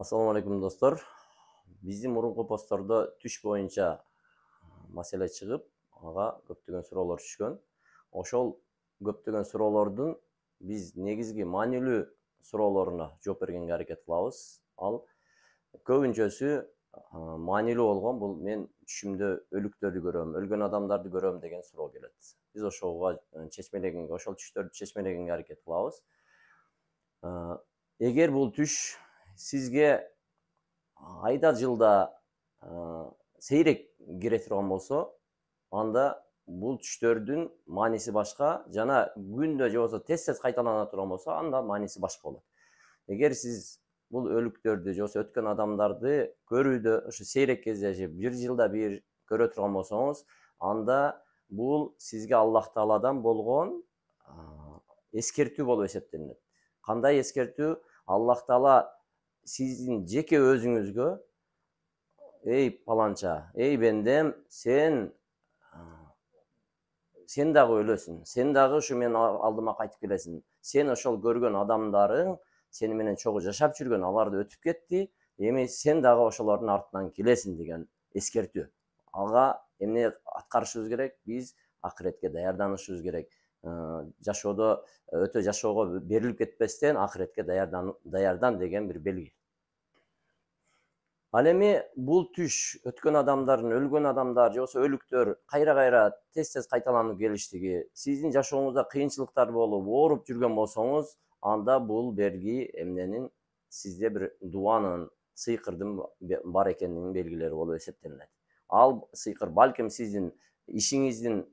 Ассаламу алейкум достор биздин мурунку посттордо түш боюнча маселе чыгып ага көптөгөн суроолор түшкөн ошол көптөгөн суроолордун биз негизги маанилүү суроолоруна жооп бергенге аракет кылабыз ал көбүнчөсү маанилүү болгон бул мен түшүмдө өлүктөрдү көрөм өлгөн адамдарды көрөм деген суроо келет биз ошого чечмелегенге ошол түштөрдү чечмелегенге аракет кылабыз эгер бул түш Сізге айда жылда ә, сейрек кире турган болсо анда бул түштөрдүн мааниси башка жана күндө же болбосо тез тез кайталана турган болсо анда мааниси башка болот эгер сиз бул өлүктөрдү же болбосо өткөн адамдарды көрүүдө ушу сейрек кезде же бир жылда бир көрө турган болсоңуз анда бул сизге аллах тааладан болгон эскертүү болуп эсептелинет кандай эскертүү аллах таала сиздин жеке өзүңүзгө Эй паланча эй бендем сен сен дагы өлөсүң сен дагы ушу менин алдыма кайтып келесиң сен ошол көргөн адамдарың сени менен чогуу жашап жүргөн алар да өтүп кетти эми сен дагы ошолордун артынан келесиң деген эскертүү ага эмне аткарышыбыз керек биз акыретке даярданышыбыз керек жашоодо өтө жашоого берилип кетпестен акыретке даярдан даярдан деген бир белги ал эми бул түш өткөн адамдардын өлгөн адамдар же болбосо өлүктөр кайра кайра тез тез кайталанып келиштиги сиздин жашооңузда кыйынчылыктар болуп ооруп жүргөн болсоңуз анда бул белги эмненин сизде бир дубанын сыйкырдын бар экендигинин белгилери болуп эсептелинет ал сыйкыр балким сиздин ишиңиздин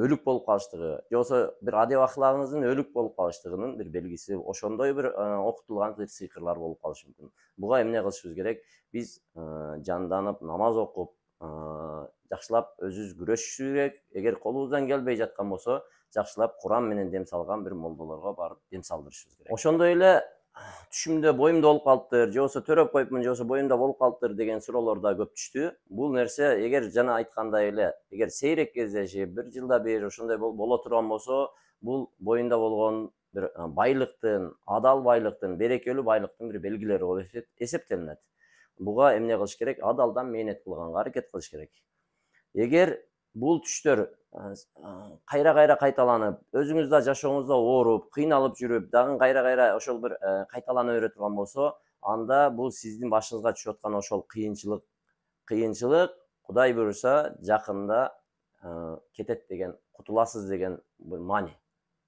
өлүк болуп калыштыгы же болбосо бир адеп ахлагыңыздын өлүк болуп калыштыгынын бир белгиси ошондой бир э, окутулган бир сыйкырлар болуп калышы мүмкүн буга эмне кылышыбыз керек биз э, жанданып намаз окуп э, жакшылап өзүбүз күрөшүшүбүз керек эгер колубуздан келбей жаткан болсо жакшылап куран менен дем салган бир молдолорго барып дем салдырышыбыз керек ошондой эле түшүмдө боюмда болуп калыптыр же болбосо төрөп коюпмун же болбосо боюмда болуп калыптыр деген суроолор да көп түштү бул нерсе эгер жана айткандай эле эгер сейрек кездешип бир жылда бир ушундай боло турган болсо бул боюнда болгон бир байлыктын адал байлыктын берекелүү байлыктын бир белгилери болуп эсептелинет буга эмне кылыш керек адалдан мээнет кылганга аракет кылыш керек эгер бул түштөр Э, кайра кайра кайталанып өзүңүз да жашооңузда ооруп кыйналып жүрүп дагы кайра кайра ошол бир э, кайталана бере турган болсо анда бул сиздин башыңызга түшүп аткан ошол кыйынчылык кыйынчылык кудай буюрса жакында э, кетет деген кутуласыз деген маани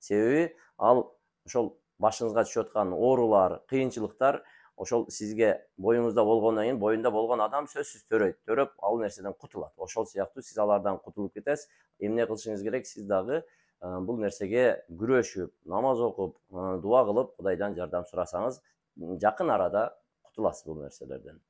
себеби ал ошол башыңызга түшүп аткан оорулар кыйынчылыктар ошол сизге боюңузда болгондон кийин боюнда болгон адам сөзсүз төрөйт төрөп ал нерседен кутулат ошол сыяктуу сиз алардан кутулуп кетесиз эмне кылышыңыз керек сиз дагы бул нерсеге күрөшүп намаз окуп дуа кылып кудайдан жардам сурасаңыз жакын арада кутуласыз бул нерселерден